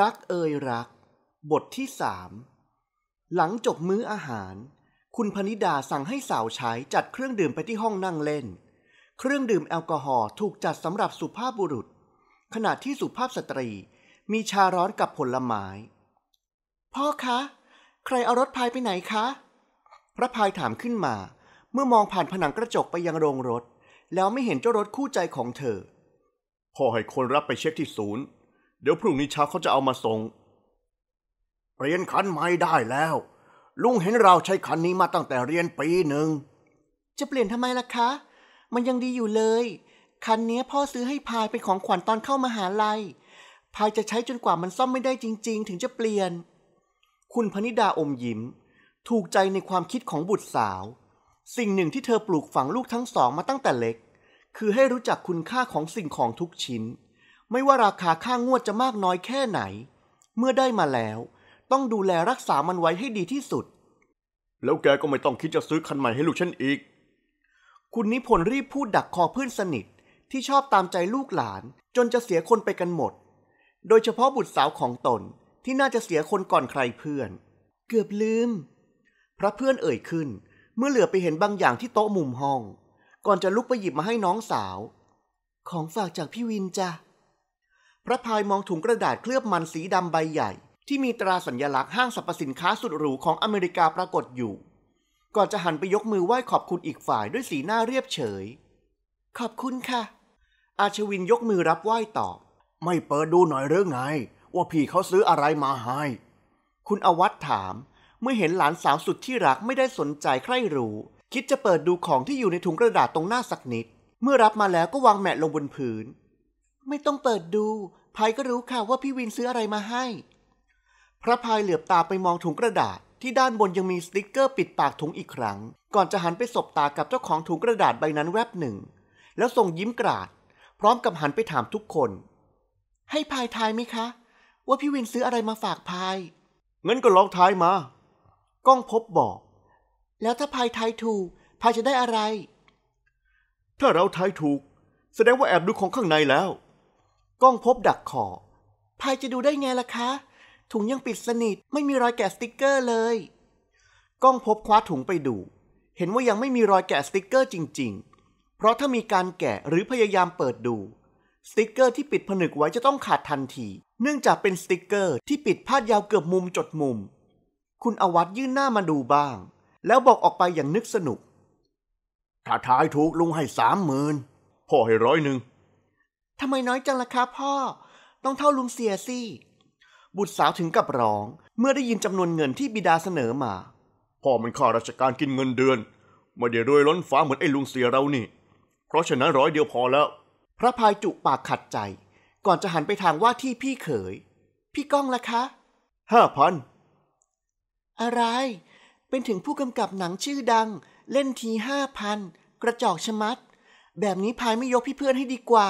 รักเอ่ยรัก บทที่สามหลังจบมื้ออาหาร คุณพนิดาสั่งให้สาวใช้จัดเครื่องดื่มไปที่ห้องนั่งเล่น เครื่องดื่มแอลกอฮอล์ถูกจัดสำหรับสุภาพบุรุษขณะที่สุภาพสตรีมีชาร้อนกับผลไม้พ่อคะ ใครเอารถพายไปไหนคะ พระพายถามขึ้นมา เมื่อมองผ่านผนังกระจกไปยังโรงรถ แล้วไม่เห็นเจ้ารถคู่ใจของเธอพ่อให้คนรับไปเช็คที่ศูนย์เดี๋ยวพรุ่งนี้เช้าเขาจะเอามาส่ง เปลี่ยนคันใหม่ได้แล้ว ลุงเห็นเราใช้คันนี้มาตั้งแต่เรียนปีหนึ่ง จะเปลี่ยนทำไมล่ะคะ มันยังดีอยู่เลย คันนี้พ่อซื้อให้พายเป็นของขวัญตอนเข้ามาหาลัยพายจะใช้จนกว่ามันซ่อมไม่ได้จริง ๆ ถึงจะเปลี่ยน คุณพนิดาอมยิ้ม ถูกใจในความคิดของบุตรสาว สิ่งหนึ่งที่เธอปลูกฝังลูกทั้งสองมาตั้งแต่เล็ก คือให้รู้จักคุณค่าของสิ่งของทุกชิ้นไม่ว่าราคาค่างวดจะมากน้อยแค่ไหน เมื่อได้มาแล้ว ต้องดูแลรักษามันไว้ให้ดีที่สุด แล้วแกก็ไม่ต้องคิดจะซื้อคันใหม่ให้ลูกฉันอีก คุณนิพนธ์รีบพูดดักคอเพื่อนสนิทที่ชอบตามใจลูกหลาน จนจะเสียคนไปกันหมด โดยเฉพาะบุตรสาวของตนที่น่าจะเสียคนก่อนใครเพื่อน เกือบลืมพระเพื่อนเอ่ยขึ้น เมื่อเหลือไปเห็นบางอย่างที่โต๊ะมุมห้อง ก่อนจะลุกไปหยิบมาให้น้องสาว ของฝากจากพี่วินจ้ะพระพายมองถุงกระดาษเคลือบมันสีดำใบใหญ่ ที่มีตราสัญญลักษณ์ห้างสรรพสินค้าสุดหรูของอเมริกาปรากฏอยู่ ก่อนจะหันไปยกมือไหว้ขอบคุณอีกฝ่ายด้วยสีหน้าเรียบเฉย ขอบคุณค่ะ อาชวินยกมือรับไหว้ตอบ ไม่เปิดดูหน่อยเรื่องไง ว่าพี่เขาซื้ออะไรมาให้ คุณอวัตถาม เมื่อเห็นหลานสาวสุดที่รักไม่ได้สนใจใคร่รู้ คิดจะเปิดดูของที่อยู่ในถุงกระดาษตรงหน้าสักนิด เมื่อรับมาแล้วก็วางแมะลงบนพื้นไม่ต้องเปิดดูพายก็รู้ค่ะ ว่าพี่วินซื้ออะไรมาให้ พระพายเหลือบตาไปมองถุงกระดาษ ที่ด้านบนยังมีสติกเกอร์ปิดปากถุงอีกครั้ง ก่อนจะหันไปสบตากับเจ้าของถุงกระดาษใบนั้นแวบหนึ่ง แล้วส่งยิ้มกราด พร้อมกับหันไปถามทุกคน ให้พายทายไหมคะ ว่าพี่วินซื้ออะไรมาฝากพายงั้นก็ลองทายมา ก้องพบบอก แล้วถ้าพายทายถูกพายจะได้อะไร ถ้าเราทายถูกแสดงว่าแอบดูของข้างในแล้วก้องพบดักขอพายจะดูได้ไงล่ะคะ ถุงยังปิดสนิทไม่มีรอยแกะสติกเกอร์เลย ก้องพบคว้าถุงไปดู เห็นว่ายังไม่มีรอยแกะสติกเกอร์จริง ๆ เพราะถ้ามีการแกะหรือพยายามเปิดดู สติกเกอร์ที่ปิดผนึกไว้จะต้องขาดทันที เนื่องจากเป็นสติกเกอร์ที่ปิดพาดยาวเกือบมุมจดมุม คุณอวัตยื่นหน้ามาดูบ้าง แล้วบอกออกไปอย่างนึกสนุก ถ้าทายถูกลุงให้สามหมื่นพ่อให้ร้อยหนึ่งทำไมน้อยจังล่ะคะ พ่อ ต้องเท่าลุงเสียสิบุตรสาวถึงกับร้อง เมื่อได้ยินจำนวนเงินที่บิดาเสนอมา พ่อมันข้าราชการกินเงินเดือนไม่ได้รวยล้นฟ้าเหมือนไอ้ลุงเสียเรานี่ เพราะฉะนั้นร้อยเดียวพอแล้ว พระพายจุปากขัดใจ ก่อนจะหันไปทางว่าที่พี่เขย พี่ก้องล่ะคะห้าพันอะไร เป็นถึงผู้กำกับหนังชื่อดัง เล่นทีห้าพัน กระจอกชะมัด แบบนี้พายไม่ยกพี่เพื่อนให้ดีกว่า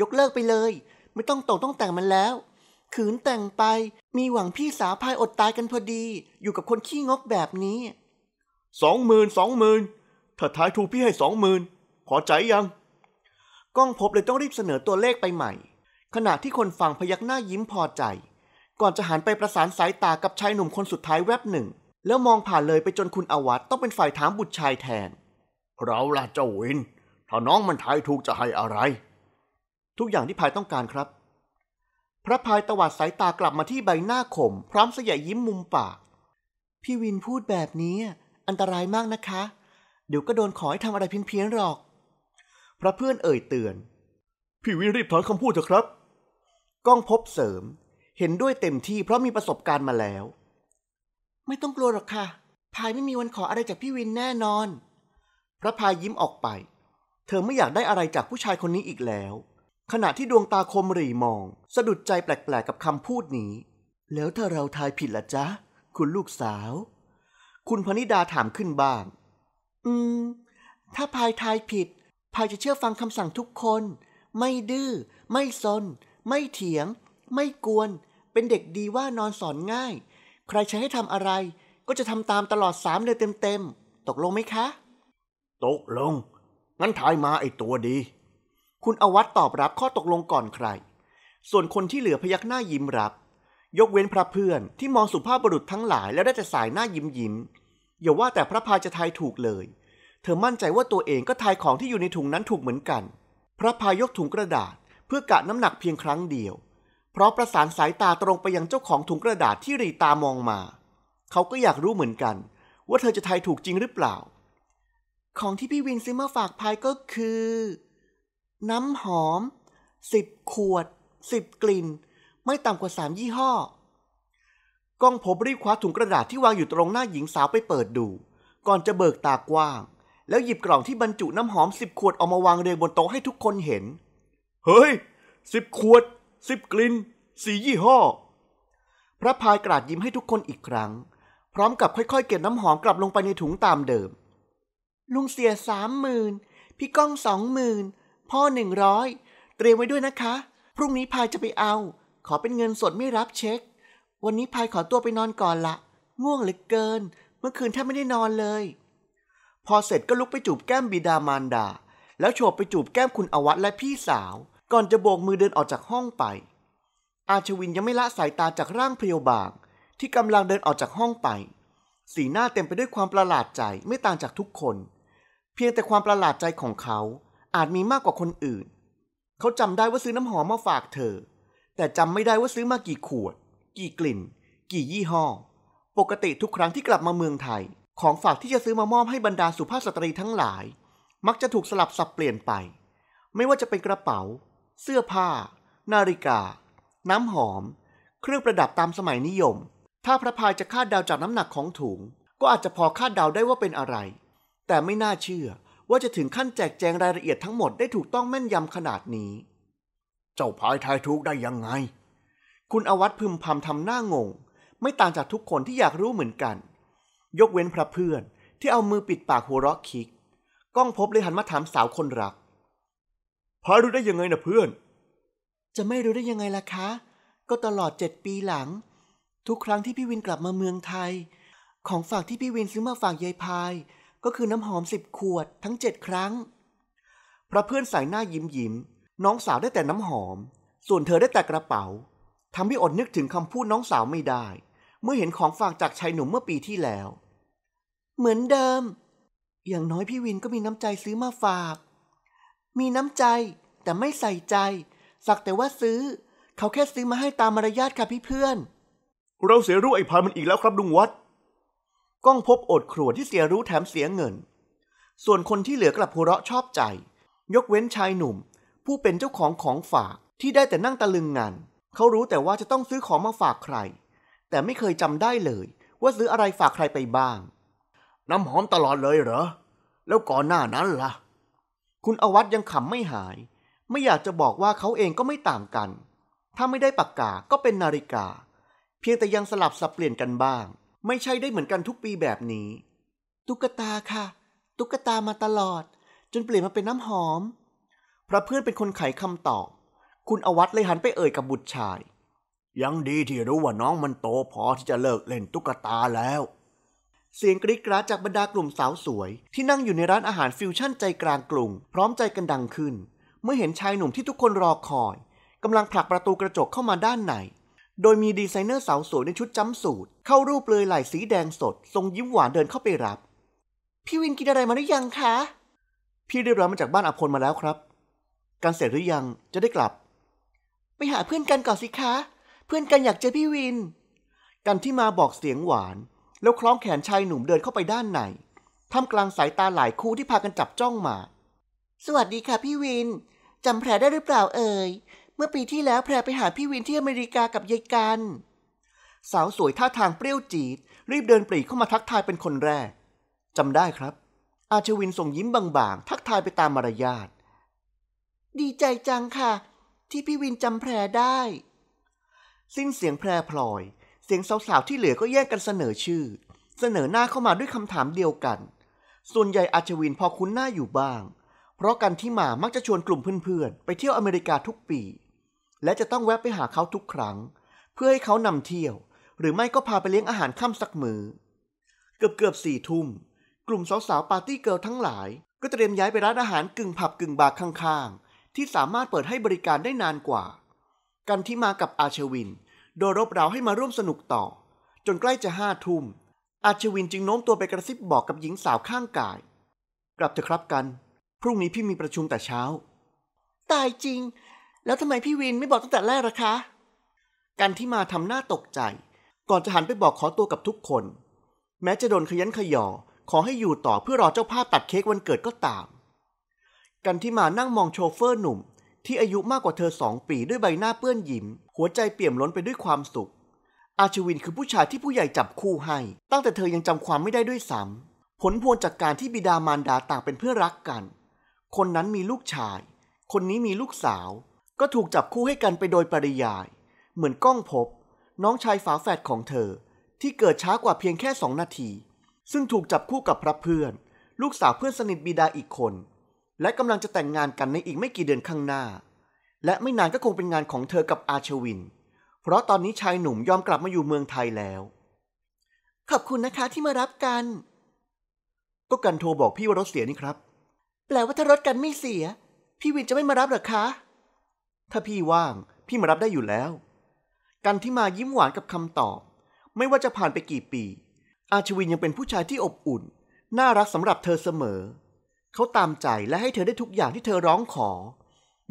ยกเลิกไปเลย ไม่ต้องตกต้องแต่งมันแล้วขืนแต่งไปมีหวังพี่สาวพายอดตายกันพอดี อยู่กับคนขี้งกแบบนี้สองหมื่นสองหมื่นถ้าท้ายถูพี่ให้สองหมื่นพอใจยัง ก้องพบเลยต้องรีบเสนอตัวเลขไปใหม่ ขณะที่คนฟังพยักหน้ายิ้มพอใจ ก่อนจะหันไปประสานสายตากับชายหนุ่มคนสุดท้ายแวบหนึ่ง แล้วมองผ่านเลยไปจนคุณอวัตต้องเป็นฝ่ายถามบุตรชายแทนเราล่ะเจ้าวินถ้าน้องมันทายถูกจะให้อะไรทุกอย่างที่พายต้องการครับ พระพายตวัดสายตากลับมาที่ใบหน้าขม พร้อมเสยยิ้มมุมปาก พี่วินพูดแบบนี้ อันตรายมากนะคะ เดี๋ยวก็โดนขอให้ทำอะไรเพี้ยนๆหรอก พระเพื่อนเอ่ยเตือน พี่วินรีบถอนคำพูดเถอะครับ ก้องพบเสริม เห็นด้วยเต็มที่เพราะมีประสบการณ์มาแล้ว ไม่ต้องกลัวหรอกค่ะพายไม่มีวันขออะไรจากพี่วินแน่นอน พระพายยิ้มออกไป เธอไม่อยากได้อะไรจากผู้ชายคนนี้อีกแล้วขณะที่ดวงตาคมรีมอง สะดุดใจแปลกๆกับคำพูดนี้ แล้วถ้าเราทายผิดล่ะจ๊ะ คุณลูกสาว คุณพนิดาถามขึ้นบ้างอืม ถ้าพายทายผิดพายจะเชื่อฟังคำสั่งทุกคน ไม่ดื้อไม่ซน ไม่เถียง ไม่กวน เป็นเด็กดีว่านอนสอนง่าย ใครใช้ให้ทำอะไร ก็จะทำตามตลอดสามเดือนเต็มๆตกลงไหมคะ ตกลงงั้นทายมาไอตัวดีคุณอวัตตอบรับข้อตกลงก่อนใคร ส่วนคนที่เหลือพยักหน้ายิ้มรับ ยกเว้นพระเพื่อนที่มองสุภาพบุรุษทั้งหลาย แล้วได้แต่สายหน้ายิ้มยิ้มอย่าว่าแต่พระพายจะทายถูกเลย เธอมั่นใจว่าตัวเองก็ทายของที่อยู่ในถุงนั้นถูกเหมือนกัน พระพายยกถุงกระดาษ เพื่อกะน้ำหนักเพียงครั้งเดียว เพราะประสานสายตาตรงไปยังเจ้าของถุงกระดาษที่รีตามองมา เขาก็อยากรู้เหมือนกัน ว่าเธอจะทายถูกจริงหรือเปล่า ของที่พี่วินซื้อมาฝากพายก็คือน้ำหอม10ขวด10กลิ่นไม่ต่ำกว่า 3 ยี่ห้อกองผมรีบคว้าถุงกระดาษที่วางอยู่ตรงหน้าหญิงสาวไปเปิดดู ก่อนจะเบิกตากว้าง แล้วหยิบกล่องที่บรรจุน้ำหอม10ขวดออกมาวางเรียงบนโต๊ะให้ทุกคนเห็น เฮ้ย 10 ขวด 10 กลิ่นสียี่ห้อ พระพายกราดยิ้มให้ทุกคนอีกครั้ง พร้อมกับค่อยๆเก็บน้ำหอมกลับลงไปในถุงตามเดิม ลุงเสียสามหมื่นพี่ก้องสองหมื่นพ่อหนึ่งร้อยเตรียมไว้ด้วยนะคะ พรุ่งนี้พายจะไปเอา ขอเป็นเงินสดไม่รับเช็ค วันนี้พายขอตัวไปนอนก่อนละง่วงเหลือเกิน เมื่อคืนแทบไม่ได้นอนเลย พอเสร็จก็ลุกไปจูบแก้มบิดามารดา แล้วโฉบไปจูบแก้มคุณอวัตและพี่สาว ก่อนจะโบกมือเดินออกจากห้องไปอาชวินยังไม่ละสายตาจากร่างเพียวบาง ที่กำลังเดินออกจากห้องไป สีหน้าเต็มไปด้วยความประหลาดใจไม่ต่างจากทุกคน เพียงแต่ความประหลาดใจของเขาอาจมีมากกว่าคนอื่น เขาจำได้ว่าซื้อน้ำหอมมาฝากเธอ แต่จำไม่ได้ว่าซื้อมากี่ขวด กี่กลิ่น กี่ยี่ห้อ ปกติทุกครั้งที่กลับมาเมืองไทย ของฝากที่จะซื้อมามอบให้บรรดาสุภาพสตรีทั้งหลาย มักจะถูกสลับสับเปลี่ยนไป ไม่ว่าจะเป็นกระเป๋า เสื้อผ้า นาฬิกา น้ำหอม เครื่องประดับตามสมัยนิยม ถ้าพระพายจะคาดเดาจากน้ำหนักของถุง ก็อาจจะพอคาดเดาได้ว่าเป็นอะไร แต่ไม่น่าเชื่อว่าจะถึงขั้นแจกแจงรายละเอียดทั้งหมดได้ถูกต้องแม่นยำขนาดนี้ เจ้าพายทายทุกได้ยังไง คุณอวัตพึมพำทำหน้างง ไม่ต่างจากทุกคนที่อยากรู้เหมือนกัน ยกเว้นพระเพื่อน ที่เอามือปิดปากหัวเราะคิกก้องพบเลยหันมาถามสาวคนรักพายรู้ได้ยังไงนะเพื่อน จะไม่รู้ได้ยังไงล่ะคะ ก็ตลอดเจ็ดปีหลัง ทุกครั้งที่พี่วินกลับมาเมืองไทย ของฝากที่พี่วินซื้อมาฝากยายพายก็คือน้ำหอมสิบขวด ทั้งเจ็ดครั้ง พระเพื่อนสายหน้ายิ้มยิ้ม น้องสาวได้แต่น้ำหอม ส่วนเธอได้แต่กระเป๋าทำให้อดนึกถึงคำพูดน้องสาวไม่ได้ เมื่อเห็นของฝากจากชายหนุ่มเมื่อปีที่แล้ว เหมือนเดิม อย่างน้อยพี่วินก็มีน้ำใจซื้อมาฝาก มีน้ำใจ แต่ไม่ใส่ใจ สักแต่ว่าซื้อ เขาแค่ซื้อมาให้ตามมารยาทค่ะพี่เพื่อน เราเสียรู้ไอ้พานมันอีกแล้วครับลุงวัดก้องพบอดครัวที่เสียรู้แถมเสียเงิน ส่วนคนที่เหลือกลับหัวเราะชอบใจ ยกเว้นชายหนุ่ม ผู้เป็นเจ้าของของฝากที่ได้แต่นั่งตะลึงงาน เขารู้แต่ว่าจะต้องซื้อของมาฝากใคร แต่ไม่เคยจำได้เลยว่าซื้ออะไรฝากใครไปบ้าง น้ำหอมตลอดเลยเหรอ แล้วก่อนหน้านั้นละ่ะ คุณอวัตยังขำไม่หาย ไม่อยากจะบอกว่าเขาเองก็ไม่ต่างกัน ถ้าไม่ได้ปากกาก็เป็นนาฬิกา เพียงแต่ยังสลับสับเปลี่ยนกันบ้างไม่ใช่ได้เหมือนกันทุกปีแบบนี้ ตุ๊กตาค่ะ ตุ๊กตามาตลอด จนเปลี่ยนมาเป็นน้ำหอม พระเพื่อนเป็นคนไขคำตอบ คุณอวัตเลยหันไปเอ่ยกับบุตรชาย ยังดีที่รู้ว่าน้องมันโตพอที่จะเลิกเล่นตุ๊กตาแล้ว เสียงกรี๊ดกราดจากบรรดากลุ่มสาวสวย ที่นั่งอยู่ในร้านอาหารฟิวชั่นใจกลางกรุงพร้อมใจกันดังขึ้น เมื่อเห็นชายหนุ่มที่ทุกคนรอคอยกำลังผลักประตูกระจกเข้ามาด้านในโดยมีดีไซเนอร์สาวสวยในชุดจ้ำสูรเข้ารูปเลยไหล่สีแดงสด ทรงยิ้มหวานเดินเข้าไปรับ พี่วินกินอะไรมาหรือยังคะ พี่ได้รับมาจากบ้านอภรมาแล้วครับ การเสร็จหรือยังจะได้กลับไปหาเพื่อนกันก่อนสิคะเพื่อนกันอยากเจอพี่วิน กันที่มาบอกเสียงหวาน แล้วคล้องแขนชายหนุ่มเดินเข้าไปด้านในท่ามกลางสายตาหลายคู่ที่พากันจับจ้องมา สวัสดีค่ะ พี่วินจำแผลได้หรือเปล่าเอ่ยมื่อปีที่แล้วแพรไปหาพี่วินที่อเมริกากับยายกัน สาวสวยท่าทางเปรี้ยวจีดรีบเดินปรีเข้ามาทักทายเป็นคนแรก จำได้ครับ อาชวินส่งยิ้มบางๆ ทักทายไปตามมารยาท ดีใจจังค่ะ ที่พี่วินจำแพรได้ สิ้นเสียงแพรพลอย เสียงสาวๆที่เหลือก็แยกกันเสนอชื่อ เสนอหน้าเข้ามาด้วยคำถามเดียวกัน ส่วนใหญ่อาชวินพอคุ้นหน้าอยู่บ้าง เพราะกันที่มามักจะชวนกลุ่มเพื่อนๆ ไปเที่ยวอเมริกาทุกปีและจะต้องแวะไปหาเขาทุกครั้ง เพื่อให้เขานำเที่ยว หรือไม่ก็พาไปเลี้ยงอาหารค่ำสักมือ เกือบเกือบสี่ทุ่มกลุ่มสาวๆ ปาร์ตี้เกิร์ลทั้งหลาย ก็เตรียมย้ายไปร้านอาหารกึ่งผับกึ่งบาร์ข้างๆ ที่สามารถเปิดให้บริการได้นานกว่า กันที่มากับอาชวิน โดยรบเร้าให้มาร่วมสนุกต่อ จนใกล้จะห้าทุ่มอาชวินจึงโน้มตัวไปกระซิบบอกกับหญิงสาวข้างกาย กลับเถอะครับกันพรุ่งนี้พี่มีประชุมแต่เช้า ตายจริงแล้วทำไมพี่วินไม่บอกตั้งแต่แรกล่ะคะ กันที่มาทำหน้าตกใจ ก่อนจะหันไปบอกขอตัวกับทุกคน แม้จะโดนขยันขยอ ขอให้อยู่ต่อเพื่อรอเจ้าภาพตัดเค้กวันเกิดก็ตาม กันที่มานั่งมองโชเฟอร์หนุ่ม ที่อายุมากกว่าเธอสองปีด้วยใบหน้าเปื้อนยิ้ม หัวใจเปี่ยมล้นไปด้วยความสุขอาชวินคือผู้ชายที่ผู้ใหญ่จับคู่ให้ ตั้งแต่เธอยังจำความไม่ได้ด้วยซ้ำผลพวงจากการที่บิดามารดาต่างเป็นเพื่อรักกัน คนนั้นมีลูกชาย คนนี้มีลูกสาวก็ถูกจับคู่ให้กันไปโดยปริยาย เหมือนก้องพบ น้องชายฝาแฝดของเธอ ที่เกิดช้ากว่าเพียงแค่สองนาที ซึ่งถูกจับคู่กับพระเพื่อน ลูกสาวเพื่อนสนิทบิดาอีกคน และกำลังจะแต่งงานกันในอีกไม่กี่เดือนข้างหน้า และไม่นานก็คงเป็นงานของเธอกับอาชวิน เพราะตอนนี้ชายหนุ่มยอมกลับมาอยู่เมืองไทยแล้ว ขอบคุณนะคะที่มารับกัน ก็กันโทรบอกพี่ว่ารถเสียนี่ครับ แปลว่าถ้ารถกันไม่เสีย พี่วินจะไม่มารับหรอคะถ้าพี่ว่าง พี่มารับได้อยู่แล้ว กันที่มายิ้มหวานกับคำตอบ ไม่ว่าจะผ่านไปกี่ปี อาชวินยังเป็นผู้ชายที่อบอุ่น น่ารักสำหรับเธอเสมอ เขาตามใจและให้เธอได้ทุกอย่างที่เธอร้องขอ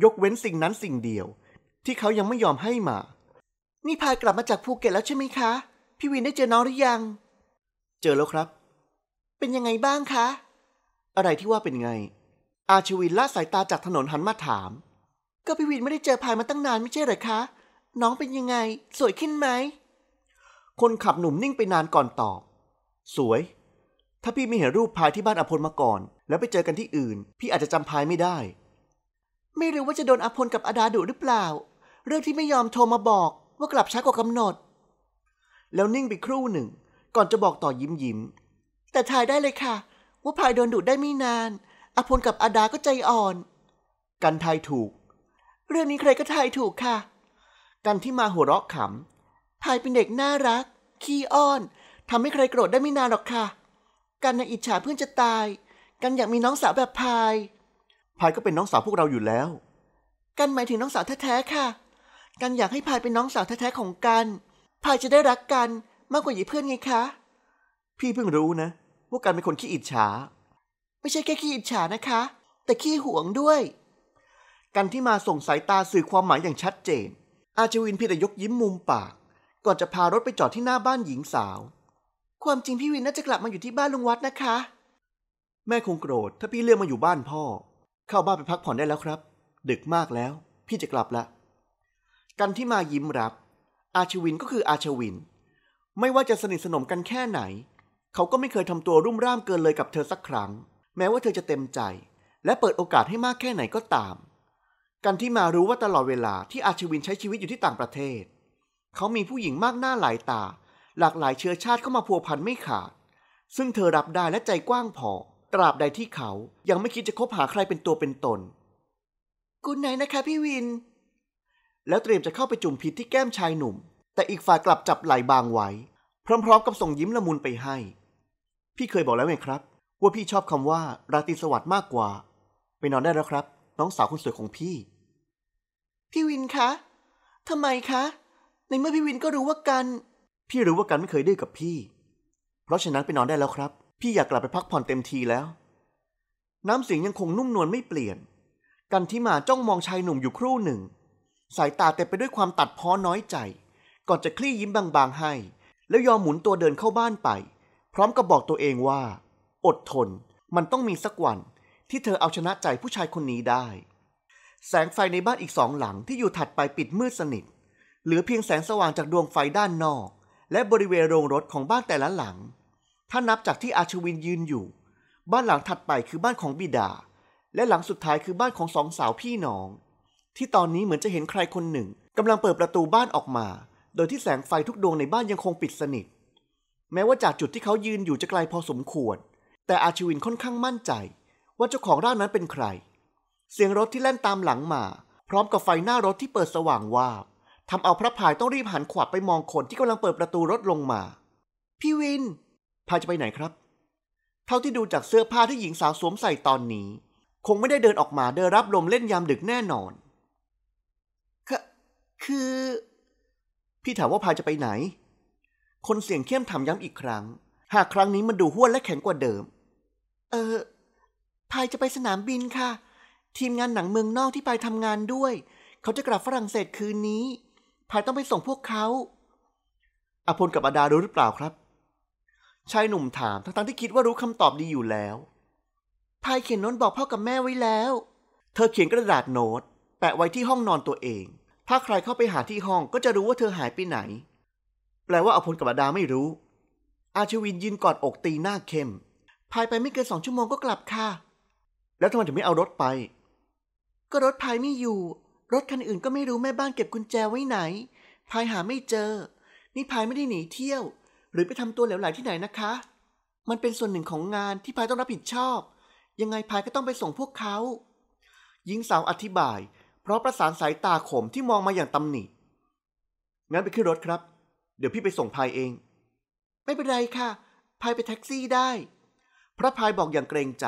ยกเว้นสิ่งนั้นสิ่งเดียว ที่เขายังไม่ยอมให้มา นี่พายกลับมาจากภูเก็ตแล้วใช่ไหมคะ พี่วินได้เจอน้องหรือยัง เจอแล้วครับ เป็นยังไงบ้างคะ อะไรที่ว่าเป็นไง อาชวินละสายตาจากถนนหันมาถามก็พี่วินไม่ได้เจอพายมาตั้งนานไม่ใช่เหรอคะน้องเป็นยังไงสวยขึ้นไหม คนขับหนุ่มนิ่งไปนานก่อนตอบสวย ถ้าพี่ไม่เห็นรูปพายที่บ้านอภลมาก่อน แล้วไปเจอกันที่อื่น พี่อาจจะจำพายไม่ได้ ไม่รู้ว่าจะโดนอภลกับอดาดุหรือเปล่า เรื่องที่ไม่ยอมโทรมาบอกว่ากลับช้ากว่ากำหนด แล้วนิ่งไปครู่หนึ่ง ก่อนจะบอกต่อยิ้มยิ้ม แต่ทายได้เลยค่ะ ว่าพายโดนดุได้ไม่นานอภลกับอดาก็ใจอ่อน กันทายถูกเรื่องนี้ใครก็ทายถูกค่ะ กันที่มาหัวเราะขำทายเป็นเด็กน่ารัก ขี้อ้อน ทำให้ใครโกรธได้ไม่นานหรอกค่ะกันนอิจฉาเพื่อนจะตาย กันอยากมีน้องสาวแบบพายพายก็เป็นน้องสาวพวกเราอยู่แล้วกันหมายถึงน้องสาวแท้ๆค่ะ กันอยากให้พายเป็นน้องสาวแท้ๆของกันพายจะได้รักกันมากกว่าหยีเพื่อนไงคะ พี่เพิ่งรู้นะว่ากันเป็นคนขี้อิจฉา ไม่ใช่แค่ขี้อิจฉานะคะ แต่ขี้หวงด้วยกันที่มาส่งสายตาสื่อความหมายอย่างชัดเจน อาชวินพี่แต่ยกยิ้มมุมปาก ก่อนจะพารถไปจอดที่หน้าบ้านหญิงสาว ความจริงพี่วินน่าจะกลับมาอยู่ที่บ้านลุงวัดนะคะ แม่คงโกรธถ้าพี่เลือกมาอยู่บ้านพ่อ เข้าบ้านไปพักผ่อนได้แล้วครับ ดึกมากแล้ว พี่จะกลับละ กันที่มายิ้มรับ อาชวินก็คืออาชวิน ไม่ว่าจะสนิทสนมกันแค่ไหน เขาก็ไม่เคยทำตัวรุ่มร่ามเกินเลยกับเธอสักครั้ง แม้ว่าเธอจะเต็มใจ และเปิดโอกาสให้มากแค่ไหนก็ตามกันที่มารู้ว่าตลอดเวลาที่อาชวินใช้ชีวิตอยู่ที่ต่างประเทศ เขามีผู้หญิงมากหน้าหลายตา หลากหลายเชื้อชาติเข้ามาพัวพันไม่ขาด ซึ่งเธอรับได้และใจกว้างพอตราบใดที่เขายังไม่คิดจะคบหาใครเป็นตัวเป็นตนกูไหนนะคะ พี่วิน แล้วเตรียมจะเข้าไปจุ่มพิษที่แก้มชายหนุ่ม แต่อีกฝ่ายกลับจับไหล่บางไว้พร้อมๆกับส่งยิ้มละมุนไปให้ พี่เคยบอกแล้วไงครับ ว่าพี่ชอบคำว่า ราตรีสวัสดิ์มากกว่า ไปนอนได้แล้วครับน้องสาวคนสวยของพี่ พี่วินคะ ทำไมคะ ในเมื่อพี่วินก็รู้ว่ากัน พี่รู้ว่ากันไม่เคยดื้อกับพี่ เพราะฉะนั้นไปนอนได้แล้วครับ พี่อยากกลับไปพักผ่อนเต็มทีแล้ว น้ำเสียงยังคงนุ่มนวลไม่เปลี่ยน กันที่มาจ้องมองชายหนุ่มอยู่ครู่หนึ่ง สายตาเต็มไปด้วยความตัดพ้อน้อยใจ ก่อนจะคลี่ยิ้มบางๆ ให้ แล้วยอมหมุนตัวเดินเข้าบ้านไป พร้อมกับบอกตัวเองว่า อดทน มันต้องมีสักวันที่เธอเอาชนะใจผู้ชายคนนี้ได้ แสงไฟในบ้านอีกสองหลังที่อยู่ถัดไปปิดมืดสนิทเหลือเพียงแสงสว่างจากดวงไฟด้านนอก และบริเวณโรงรถของบ้านแต่ละหลัง ถ้านับจากที่อาชวินยืนอยู่ บ้านหลังถัดไปคือบ้านของบิดา และหลังสุดท้ายคือบ้านของสองสาวพี่น้อง ที่ตอนนี้เหมือนจะเห็นใครคนหนึ่งกำลังเปิดประตูบ้านออกมา โดยที่แสงไฟทุกดวงในบ้านยังคงปิดสนิท แม้ว่าจากจุดที่เขายืนอยู่จะไกลพอสมควร แต่อาชวินค่อนข้างมั่นใจว่าเจ้าของร่างนั้นเป็นใคร เสียงรถที่แล่นตามหลังมา พร้อมกับไฟหน้ารถที่เปิดสว่างวาบทำเอาพระพายต้องรีบหันขวับไปมองคนที่กำลังเปิดประตูรถลงมา พี่วิน พายจะไปไหนครับ เท่าที่ดูจากเสื้อผ้าที่หญิงสาวสวมใส่ตอนนี้ คงไม่ได้เดินออกมาเดินรับลมเล่นยามดึกแน่นอนคคือ พี่ถามว่าพายจะไปไหน คนเสียงเข้มถามย้ำอีกครั้ง หากครั้งนี้มันดูห้วนและแข็งกว่าเดิม เออพายจะไปสนามบินค่ะ ทีมงานหนังเมืองนอกที่พายทำงานด้วย เขาจะกลับฝรั่งเศสคืนนี้พายต้องไปส่งพวกเขาอภพลกับอาดารู้หรือเปล่าครับ ชายหนุ่มถาม ทั้งๆที่คิดว่ารู้คำตอบดีอยู่แล้วพายเขียนโน้ตบอกพ่อกับแม่ไว้แล้ว เธอเขียนกระดาษโน้ตแปะไว้ที่ห้องนอนตัวเอง ถ้าใครเข้าไปหาที่ห้องก็จะรู้ว่าเธอหายไปไหน แปลว่าอภพลกับอาดาไม่รู้ อาชวินยืนกอดอกตีหน้าเข้มพายไปไม่เกินสองชั่วโมงก็กลับค่ะแล้วทำไมถึงไม่เอารถไป ก็รถพายไม่อยู่ รถคันอื่นก็ไม่รู้ แม่บ้านเก็บกุญแจไว้ไหนพายหาไม่เจอ นี่พายไม่ได้หนีเที่ยว หรือไปทำตัวเหลวไหลที่ไหนนะคะ มันเป็นส่วนหนึ่งของงานที่พายต้องรับผิดชอบ ยังไงพายก็ต้องไปส่งพวกเขา หญิงสาวอธิบาย เพราะประสานสายตาขมที่มองมาอย่างตำหนิ งั้นไปขึ้นรถครับ เดี๋ยวพี่ไปส่งพายเอง ไม่เป็นไรค่ะพายไปแท็กซี่ได้ พระพายบอกอย่างเกรงใจ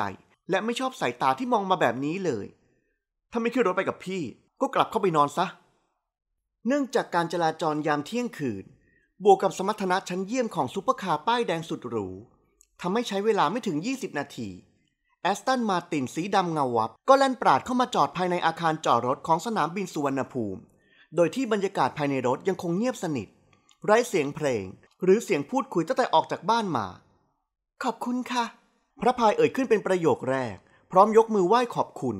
และไม่ชอบสายตาที่มองมาแบบนี้เลย ถ้าไม่ขึ้นรถไปกับพี่ ก็กลับเข้าไปนอนซะ เนื่องจากการจราจรยามเที่ยงคืน บวกกับสมรรถนะชั้นเยี่ยมของซูเปอร์คาร์ป้ายแดงสุดหรู ทำให้ใช้เวลาไม่ถึง 20 นาที แอสตันมาตินสีดำเงาวับ ก็แล่นปราดเข้ามาจอดภายในอาคารจอดรถของสนามบินสุวรรณภูมิ โดยที่บรรยากาศภายในรถยังคงเงียบสนิท ไร้เสียงเพลง หรือเสียงพูดคุยตั้งแต่ออกจากบ้านมา ขอบคุณค่ะพระพายเอ่ยขึ้นเป็นประโยคแรก พร้อมยกมือไหว้ขอบคุณ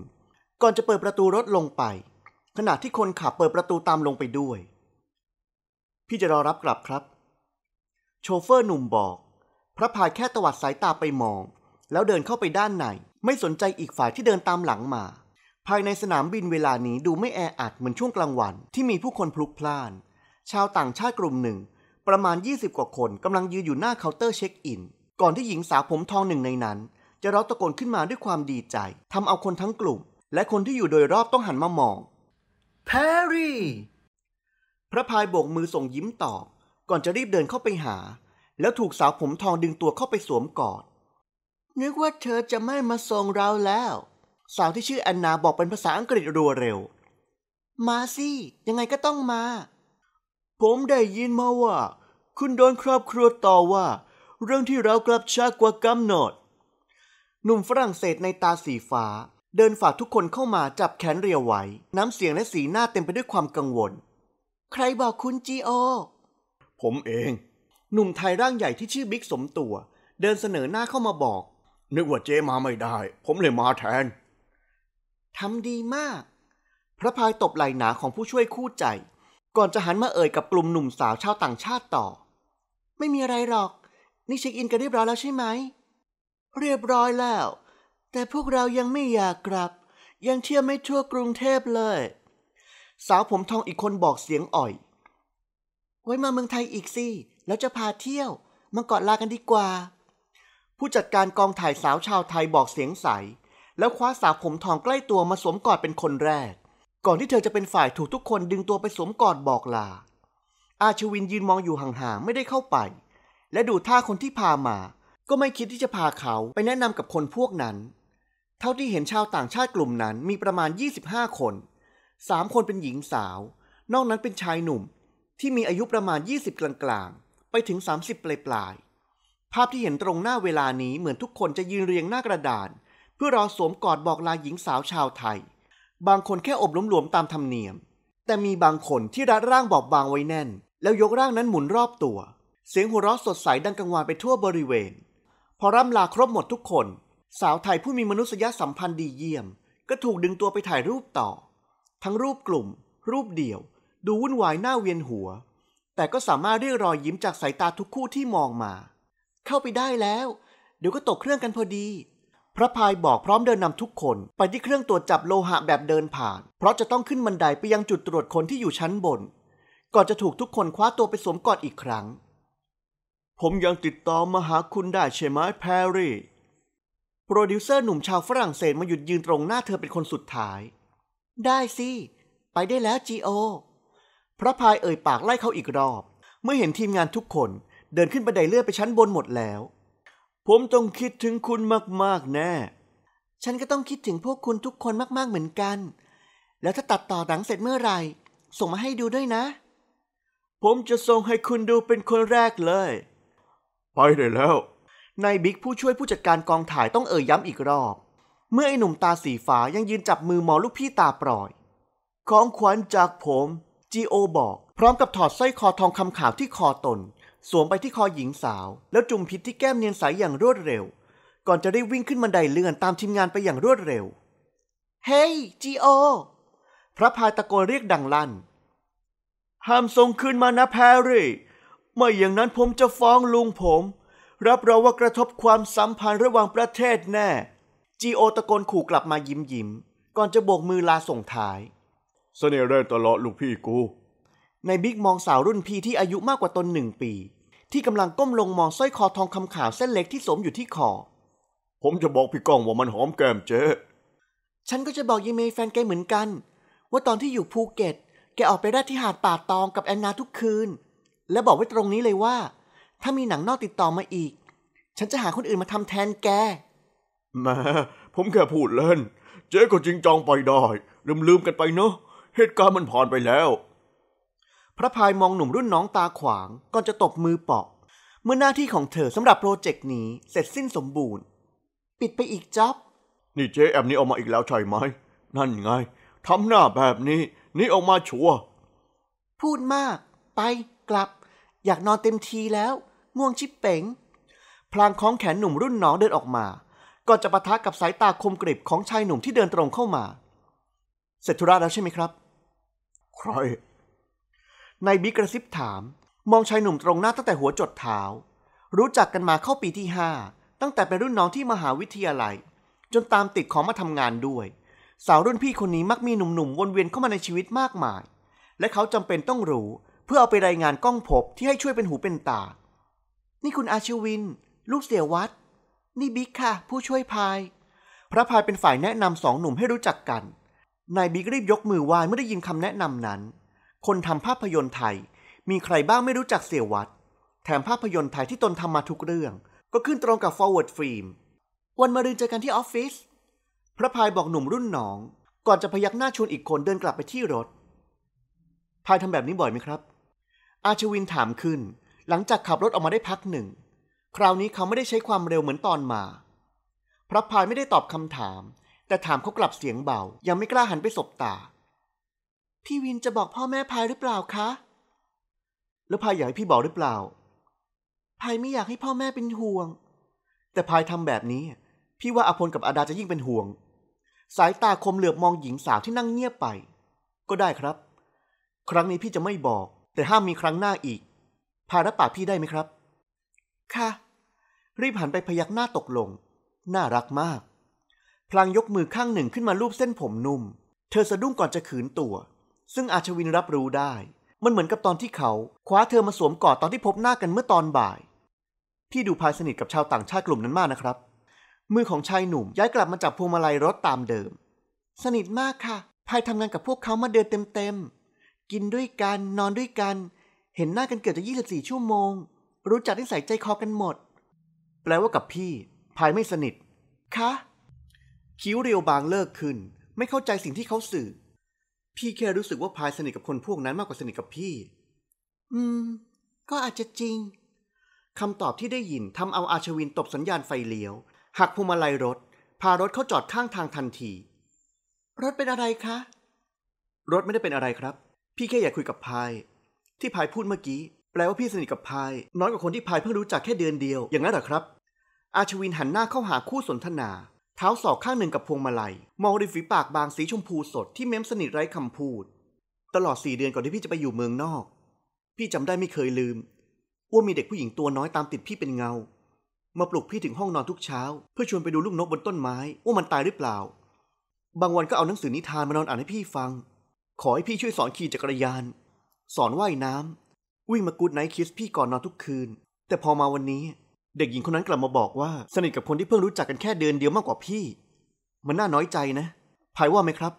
ก่อนจะเปิดประตูรถลงไป ขณะที่คนขับเปิดประตูตามลงไปด้วย พี่จะรอรับกลับครับ โชเฟอร์หนุ่มบอก พระพายแค่ตวัดสายตาไปมอง แล้วเดินเข้าไปด้านในไม่สนใจอีกฝ่ายที่เดินตามหลังมา ภายในสนามบินเวลานี้ดูไม่แออัดเหมือนช่วงกลางวันที่มีผู้คนพลุกพล่าน ชาวต่างชาติกลุ่มหนึ่ง ประมาณ20กว่าคนกำลังยืนอยู่หน้าเคาน์เตอร์เช็คอินก่อนที่หญิงสาวผมทองหนึ่งในนั้น จะร้องตะโกนขึ้นมาด้วยความดีใจทำเอาคนทั้งกลุ่ม และคนที่อยู่โดยรอบต้องหันมามอง แพรรี่ พระพายโบกมือส่งยิ้มตอบก่อนจะรีบเดินเข้าไปหา แล้วถูกสาวผมทองดึงตัวเข้าไปสวมกอด นึกว่าเธอจะไม่มาส่งเราแล้ว สาวที่ชื่อแอนนาบอกเป็นภาษาอังกฤษรัวเร็ว มาสิ ยังไงก็ต้องมา ผมได้ยินมาว่า คุณโดนครอบครัวต่อว่าเรื่องที่เรากลับช้ากว่ากำหนด หนุ่มฝรั่งเศสในตาสีฟ้า เดินฝากทุกคนเข้ามาจับแขนเรียวไว้ น้ำเสียงและสีหน้าเต็มไปด้วยความกังวล ใครบอกคุณจีโอ ผมเอง หนุ่มไทยร่างใหญ่ที่ชื่อบิ๊กสมตัว เดินเสนอหน้าเข้ามาบอก นึกว่าเจมาไม่ได้ ผมเลยมาแทน ทำดีมาก พระพายตบไหล่หนาของผู้ช่วยคู่ใจ ก่อนจะหันมาเอ่ยกับกลุ่มหนุ่มสาวชาวต่างชาติต่อ ไม่มีอะไรหรอกนี่เช็คอินกันเรียบร้อยแล้วใช่ไหม เรียบร้อยแล้ว แต่พวกเรายังไม่อยากกลับ ยังเที่ยวไม่ทั่วกรุงเทพเลย สาวผมทองอีกคนบอกเสียงอ่อยไว้มาเมืองไทยอีกสิแล้วจะพาเที่ยวมาเกาะลากันดีกว่า ผู้จัดการกองถ่ายสาวชาวไทยบอกเสียงใสแล้วคว้าสาวผมทองใกล้ตัวมาสวมกอดเป็นคนแรก ก่อนที่เธอจะเป็นฝ่ายถูกทุกคนดึงตัวไปสวมกอดบอกลา อาชวินยืนมองอยู่ห่างๆไม่ได้เข้าไปและดูท่าคนที่พามาก็ไม่คิดที่จะพาเขาไปแนะนำกับคนพวกนั้น เท่าที่เห็นชาวต่างชาติกลุ่มนั้นมีประมาณ 25 คน สามคนเป็นหญิงสาว นอกนั้นเป็นชายหนุ่ม ที่มีอายุประมาณ 20 กลาง ๆ ไปถึง 30 ปลาย ๆ ภาพที่เห็นตรงหน้าเวลานี้เหมือนทุกคนจะยืนเรียงหน้ากระดาน เพื่อรอสวมกอดบอกลาหญิงสาวชาวไทย บางคนแค่อบหลวมๆตามธรรมเนียม แต่มีบางคนที่รัดร่างบอบบางไว้แน่น แล้วยกร่างนั้นหมุนรอบตัวเสียงหัวเราะสดใสดังกังวานไปทั่วบริเวณ พอร่ำลาครบหมดทุกคน สาวไทยผู้มีมนุษยสัมพันธ์ดีเยี่ยม ก็ถูกดึงตัวไปถ่ายรูปต่อ ทั้งรูปกลุ่ม รูปเดี่ยว ดูวุ่นวายหน้าเวียนหัว แต่ก็สามารถเรียกรอยยิ้มจากสายตาทุกคู่ที่มองมา เข้าไปได้แล้ว เดี๋ยวก็ตกเครื่องกันพอดี พระพายบอกพร้อมเดินนำทุกคน ไปที่เครื่องตรวจจับโลหะแบบเดินผ่าน เพราะจะต้องขึ้นบันไดไปยังจุดตรวจคนที่อยู่ชั้นบนก่อนจะถูกทุกคนคว้าตัวไปสวมกอดอีกครั้งผมยังติดต่อมาหาคุณได้ใช่ไหมแพรรี่ โปรดิวเซอร์หนุ่มชาวฝรั่งเศสมาหยุดยืนตรงหน้าเธอเป็นคนสุดท้าย ได้สิ ไปได้แล้วจีโอพระพายเอ่ยปากไล่เขาอีกรอบ เมื่อเห็นทีมงานทุกคนเดินขึ้นบันไดเลื่อนไปชั้นบนหมดแล้ว ผมต้องคิดถึงคุณมาก ๆ แน่ ฉันก็ต้องคิดถึงพวกคุณทุกคนมาก ๆเหมือนกัน แล้วถ้าตัดต่อหนังเสร็จเมื่อไหร่ ส่งมาให้ดูด้วยนะ ผมจะส่งให้คุณดูเป็นคนแรกเลยไปได้แล้ว นายบิ๊กผู้ช่วยผู้จัดการกองถ่ายต้องเอ่ยย้ำอีกรอบ เมื่อไอ้หนุ่มตาสีฟ้ายังยืนจับมือหมอลูกพี่ตาปล่อย ของขวัญจากผมจีโอบอก พร้อมกับถอดสร้อยคอทองคำขาวที่คอตน สวมไปที่คอหญิงสาว แล้วจุ่มพิษที่แก้มเนียนใสยอย่างรวดเร็ว ก่อนจะได้วิ่งขึ้นบันไดเลื่อนตามทีมงานไปอย่างรวดเร็ว เฮ้ยจีโอ พระพายตะโกนเรียกดังลั่น ห้ามส่งคืนมานะแพรรี่ไม่อย่างนั้นผมจะฟ้องลุงผม รับรองว่ากระทบความสัมพันธ์ระหว่างประเทศแน่ จีโอตะโกนขู่กลับมายิ้มยิ้มก่อนจะโบกมือลาส่งท้ายสเสน่ห์เร่ตลอดลูกพี่กูในบิ๊กมองสาวรุ่นพี่ที่อายุมากกว่าตนหนึ่งปี ที่กำลังก้มลงมองสร้อยคอทองคำขาวเส้นเล็กที่สมอยู่ที่คอผมจะบอกพี่ก้องว่ามันหอมแก้มเจ๊ฉันก็จะบอกยีเมย์แฟนแกเหมือนกัน ว่าตอนที่อยู่ภูเก็ต แกออกไปแรดที่หาดป่าตองกับแอนนาทุกคืนและบอกไว้ตรงนี้เลยว่า ถ้ามีหนังนอกติดต่อมาอีก ฉันจะหาคนอื่นมาทำแทนแกแม่ผมแค่พูดเล่น เจ๊ก็จริงจังไปได้ ลืมลืมกันไปเนาะเหตุการณ์มันผ่านไปแล้ว พระพายมองหนุ่มรุ่นน้องตาขวางก่อนจะตบมือเปาะเมื่อหน้าที่ของเธอสำหรับโปรเจกต์นี้ เสร็จสิ้นสมบูรณ์ ปิดไปอีกจ็อบ นี่เจ๊แอบนี้ออกมาอีกแล้วใช่ไหมนั่นไงทำหน้าแบบนี้ นี่ออกมาชัวพูดมาก ไปกลับอยากนอนเต็มทีแล้วง่วงชิบเป๋ง พลางคล้องแขนหนุ่มรุ่นน้องเดินออกมา ก็จะปะทะกับสายตาคมกริบของชายหนุ่มที่เดินตรงเข้ามาเสร็จธุระแล้วใช่ไหมครับใครนายบิ๊กกระซิบถาม มองชายหนุ่มตรงหน้าตั้งแต่หัวจดเท้ารู้จักกันมาเข้าปีที่ห้าตั้งแต่เป็นรุ่นน้องที่มหาวิทยาลัย จนตามติดของมาทำงานด้วย สาวรุ่นพี่คนนี้มักมีหนุ่มๆวนเวียนเข้ามาในชีวิตมากมาย และเขาจำเป็นต้องรู้เพื่อเอาไปรายงานกล้องพบที่ให้ช่วยเป็นหูเป็นตา นี่คุณอาชวิน ลูกเสียวัด นี่บิ๊กค่ะ ผู้ช่วยพาย พระพายเป็นฝ่ายแนะนำสองหนุ่มให้รู้จักกัน นายบิ๊กรีบยกมือไหว้เมื่อได้ยินคำแนะนำนั้น คนทำภาพยนตร์ไทย มีใครบ้างไม่รู้จักเสียวัด แถมภาพยนตร์ไทยที่ตนทำมาทุกเรื่อง ก็ขึ้นตรงกับ Forward Film วันมารืนเจอกันที่ออฟฟิศพระพายบอกหนุ่มรุ่นน้อง ก่อนจะพยักหน้าชวนอีกคนเดินกลับไปที่รถพายทำแบบนี้บ่อยไหมครับอาชวินถามขึ้น หลังจากขับรถออกมาได้พักหนึ่ง คราวนี้เขาไม่ได้ใช้ความเร็วเหมือนตอนมาพระพายไม่ได้ตอบคำถาม แต่ถามเขากลับเสียงเบา ยังไม่กล้าหันไปสบตา พี่วินจะบอกพ่อแม่พายหรือเปล่าคะแล้วพายอยากให้พี่บอกหรือเปล่าพายไม่อยากให้พ่อแม่เป็นห่วง แต่พายทำแบบนี้ พี่ว่าอภพลกับอาดาจะยิ่งเป็นห่วง สายตาคมเหลือบมองหญิงสาวที่นั่งเงียบไป ก็ได้ครับ ครั้งนี้พี่จะไม่บอกแต่ห้ามมีครั้งหน้าอีกพารับปากพี่ได้ไหมครับ ค่ะ รีบหันไปพยักหน้าตกลง น่ารักมาก พลางยกมือข้างหนึ่งขึ้นมาลูบเส้นผมนุ่ม เธอสะดุ้งก่อนจะขืนตัว ซึ่งอาชวินรับรู้ได้ มันเหมือนกับตอนที่เขาคว้าเธอมาสวมกอดตอนที่พบหน้ากันเมื่อตอนบ่าย พี่ดูพายสนิทกับชาวต่างชาติกลุ่มนั้นมากนะครับ มือของชายหนุ่มย้ายกลับมาจับพวงมาลัยรถตามเดิม สนิทมากค่ะพายทำงานกับพวกเขามาเดือนเต็มๆกินด้วยกัน นอนด้วยกัน เห็นหน้ากันเกือบจะ 24 ชั่วโมง รู้จัก่ใส่ใจคอกันหมด แปลว่ากับพี่พายไม่สนิท คะ คิ้วเรียวบางเลิกขึ้น ไม่เข้าใจสิ่งที่เขาสื่อ พี่แค่รู้สึกว่าพายสนิทกับคนพวกนั้นมากกว่าสนิทกับพี่ อืม ก็อาจจะจริงคำตอบที่ได้ยินทำเอาอาชวินตบสัญญาณไฟเลี้ยวหักพวงมาลัยรถ พารถเข้าจอดข้างทางทันที รถเป็นอะไรคะ รถไม่ได้เป็นอะไรครับพี่แค่อยากคุยกับพาย ที่พายพูดเมื่อกี้ แปลว่าพี่สนิทกับพายน้อยกว่าคนที่พายเพิ่งรู้จักแค่เดือนเดียวอย่างนั้นหรอครับ อาชวินหันหน้าเข้าหาคู่สนทนา เท้าสอกข้างหนึ่งกับพวงมาลัยมองริฝีปากบางสีชมพูสดที่เม้มสนิทไร้คำพูด ตลอดสี่เดือนก่อนที่พี่จะไปอยู่เมืองนอก พี่จำได้ไม่เคยลืม ว่ามีเด็กผู้หญิงตัวน้อยตามติดพี่เป็นเงา มาปลุกพี่ถึงห้องนอนทุกเช้า เพื่อชวนไปดูลูกนกบนต้นไม้ว่ามันตายหรือเปล่า บางวันก็เอาหนังสือนิทานมานอนอ่านให้พี่ฟังขอให้พี่ช่วยสอนขี่จักรยาน สอนว่ายน้ำวิ่งมากูดไนท์คิสพี่ก่อนนอนทุกคืน แต่พอมาวันนี้ เด็กหญิงคนนั้นกลับมาบอกว่าสนิทกับคนที่เพิ่งรู้จักกันแค่เดือนเดียวมากกว่าพี่ มันน่าน้อยใจนะ ภายว่าไหมครับ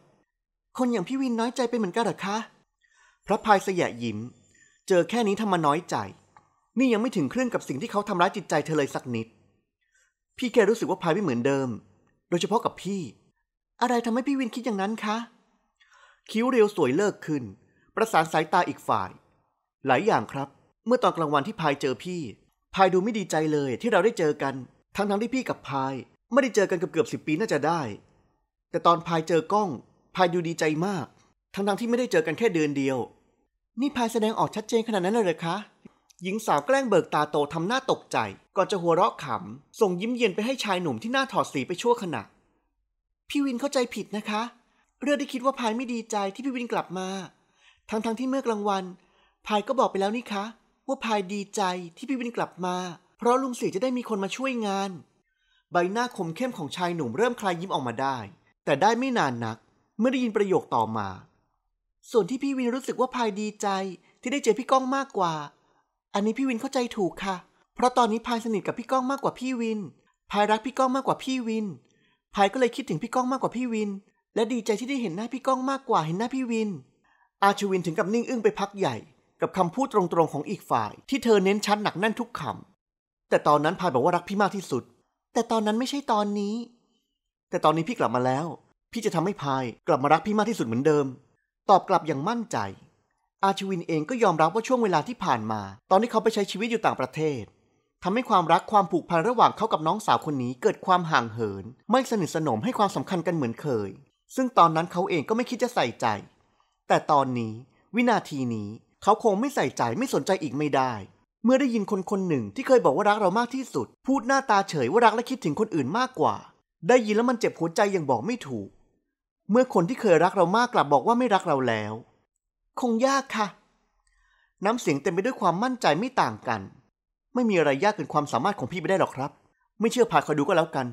คนอย่างพี่วินน้อยใจไปเหมือนกันหรอคะพระพายเสยะยิ้มเจอแค่นี้ทำมาน้อยใจ นี่ยังไม่ถึงเครื่องกับสิ่งที่เขาทำร้ายจิตใจเธอเลยสักนิด พี่แกรู้สึกว่าพายไม่เหมือนเดิม โดยเฉพาะกับพี่ อะไรทำให้พี่วินคิดอย่างนั้นคะคิ้วเรียวสวยเลิกขึ้น ประสานสายตาอีกฝ่าย หลายอย่างครับ เมื่อตอนกลางวันที่พายเจอพี่พายดูไม่ดีใจเลย ที่เราได้เจอกัน ทั้งทั้งที่พี่กับพาย ไม่ได้เจอกันเกือบเกือบสิปีน่าจะได้ แต่ตอนพายเจอกล้องพายดูดีใจมาก ทั้งทั้งที่ไม่ได้เจอกันแค่เดือนเดียว นี่พายแสดงออกชัดเจนขนาดนั้นเลยหรอคะ หญิงสาวแกล้งเบิกตาโตทำหน้าตกใจ ก่อนจะหัวเราะขำ ส่งยิ้มเย็นไปให้ชายหนุ่มที่หน้าถอดสีไปชั่วขณะ พี่วินเข้าใจผิดนะคะเรื่องที่คิดว่าพายไม่ดีใจที่พี่วินกลับมา ทั้งๆทที่เมื่อกลางวันพายก็บอกไปแล้วนี่คะ ว่าพายดีใจที่พี่วินกลับมา เพราะลุงเสียจะได้มีคนมาช่วยงาน ใบหน้าคมเข้มของชายหนุ่มเริ่มคลายยิ้มออกมาได้ แต่ได้ไม่นานนักเมื่อได้ยินประโยคต่อมา ส่วนที่พี่วินรู้สึกว่าพายดีใจที่ได้เจอพี่ก้องมากกว่า อันนี้พี่วินเข้าใจถูกค่ะ เพราะตอนนี้พายสนิทกับพี่ก้องมากกว่าพี่วินพายรักพี่ก้องมากกว่าพี่วินพายก็เลยคิดถึงพี่ก้องมากกว่าพี่วินและดีใจที่ได้เห็นหน้าพี่ก้องมากกว่าเห็นหน้าพี่วิน อาชวินถึงกับนิ่งอึ้งไปพักใหญ่ กับคำพูดตรงๆของอีกฝ่าย ที่เธอเน้นชัดหนักแน่นทุกคำแต่ตอนนั้นพายบอกว่ารักพี่มากที่สุด แต่ตอนนั้นไม่ใช่ตอนนี้ แต่ตอนนี้พี่กลับมาแล้ว พี่จะทำให้พายกลับมารักพี่มากที่สุดเหมือนเดิม ตอบกลับอย่างมั่นใจ อาชวินเองก็ยอมรับว่าช่วงเวลาที่ผ่านมา ตอนที่เขาไปใช้ชีวิตอยู่ต่างประเทศ ทำให้ความรักความผูกพันระหว่างเขากับน้องสาวคนนี้ เกิดความห่างเหิน ไม่สนิทสนมให้ความสำคัญกันเหมือนเคยซึ่งตอนนั้นเขาเองก็ไม่คิดจะใส่ใจ แต่ตอนนี้ วินาทีนี้เขาคงไม่ใส่ใจไม่สนใจอีกไม่ได้ เมื่อได้ยินคนคนหนึ่งที่เคยบอกว่ารักเรามากที่สุด พูดหน้าตาเฉยว่ารักและคิดถึงคนอื่นมากกว่า ได้ยินแล้วมันเจ็บหัวใจอย่างบอกไม่ถูก เมื่อคนที่เคยรักเรามากกลับบอกว่าไม่รักเราแล้ว คงยากค่ะน้ำเสียงเต็มไปด้วยความมั่นใจไม่ต่างกัน ไม่มีอะไรยากเกินความสามารถของพี่ไปได้หรอกครับ ไม่เชื่อผ่าคอยดูก็แล้วกัน